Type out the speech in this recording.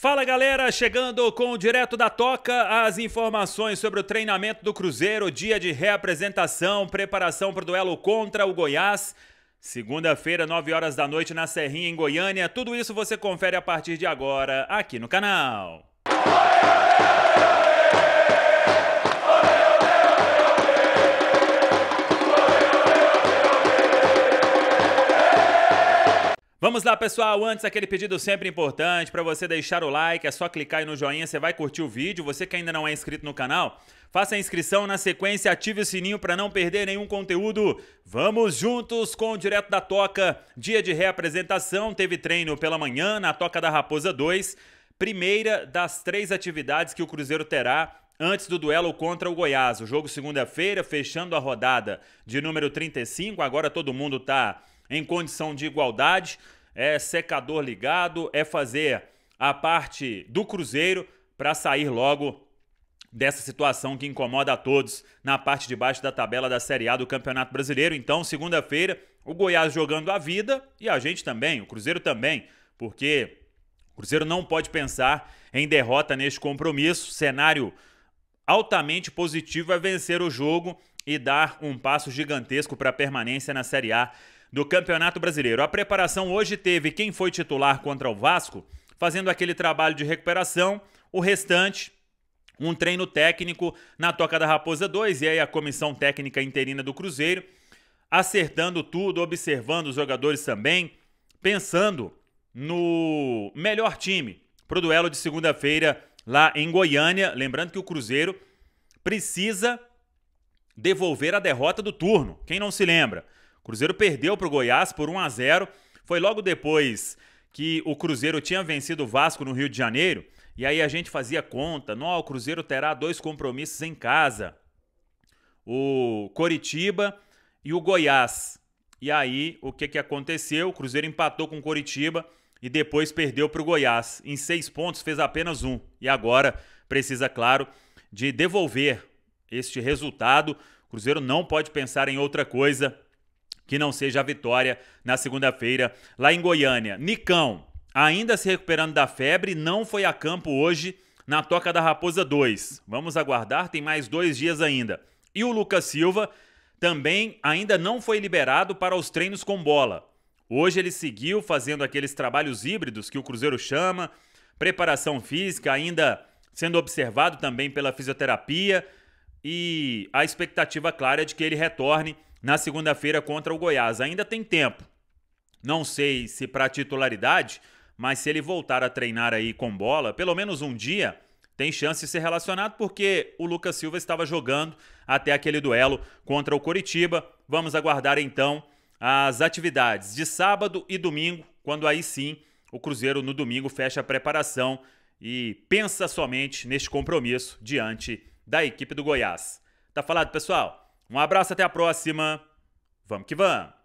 Fala galera, chegando com o Direto da Toca, as informações sobre o treinamento do Cruzeiro, dia de reapresentação, preparação para o duelo contra o Goiás. Segunda-feira, 9 horas da noite, na Serrinha, em Goiânia. Tudo isso você confere a partir de agora, aqui no canal. Vamos lá, pessoal. Antes, aquele pedido sempre importante para você deixar o like. É só clicar aí no joinha, você vai curtir o vídeo. Você que ainda não é inscrito no canal, faça a inscrição na sequência, ative o sininho para não perder nenhum conteúdo. Vamos juntos com o Direto da Toca. Dia de reapresentação, teve treino pela manhã na Toca da Raposa 2. Primeira das três atividades que o Cruzeiro terá antes do duelo contra o Goiás. O jogo segunda-feira, fechando a rodada de número 35. Agora todo mundo está em condição de igualdade é secador ligado, é fazer a parte do Cruzeiro para sair logo dessa situação que incomoda a todos na parte de baixo da tabela da Série A do Campeonato Brasileiro. Então, segunda-feira, o Goiás jogando a vida e a gente também, o Cruzeiro também, porque o Cruzeiro não pode pensar em derrota neste compromisso. Cenário altamente positivo é vencer o jogo e dar um passo gigantesco para a permanência na Série A do Campeonato Brasileiro. A preparação hoje teve quem foi titular contra o Vasco, fazendo aquele trabalho de recuperação, o restante um treino técnico na Toca da Raposa 2 e aí a comissão técnica interina do Cruzeiro acertando tudo, observando os jogadores também, pensando no melhor time para o duelo de segunda-feira lá em Goiânia. Lembrando que o Cruzeiro precisa devolver a derrota do turno. Quem não se lembra? Cruzeiro perdeu para o Goiás por 1 a 0. Foi logo depois que o Cruzeiro tinha vencido o Vasco no Rio de Janeiro. E aí a gente fazia conta, no o Cruzeiro terá dois compromissos em casa. O Coritiba e o Goiás. E aí, o que, que aconteceu? O Cruzeiro empatou com o Coritiba e depois perdeu para o Goiás. Em seis pontos, fez apenas um. E agora precisa, claro, de devolver este resultado. O Cruzeiro não pode pensar em outra coisa que não seja a vitória na segunda-feira lá em Goiânia. Nicão, ainda se recuperando da febre, não foi a campo hoje na Toca da Raposa 2. Vamos aguardar, tem mais dois dias ainda. E o Lucas Silva também ainda não foi liberado para os treinos com bola. Hoje ele seguiu fazendo aqueles trabalhos híbridos que o Cruzeiro chama, preparação física, ainda sendo observado também pela fisioterapia, e a expectativa clara é de que ele retorne na segunda-feira contra o Goiás. Ainda tem tempo. Não sei se para titularidade, mas se ele voltar a treinar aí com bola, pelo menos um dia, tem chance de ser relacionado porque o Lucas Silva estava jogando até aquele duelo contra o Coritiba. Vamos aguardar então as atividades de sábado e domingo, quando aí sim o Cruzeiro no domingo fecha a preparação e pensa somente neste compromisso diante da equipe do Goiás. Tá falado, pessoal? Um abraço, até a próxima. Vamos que vamos!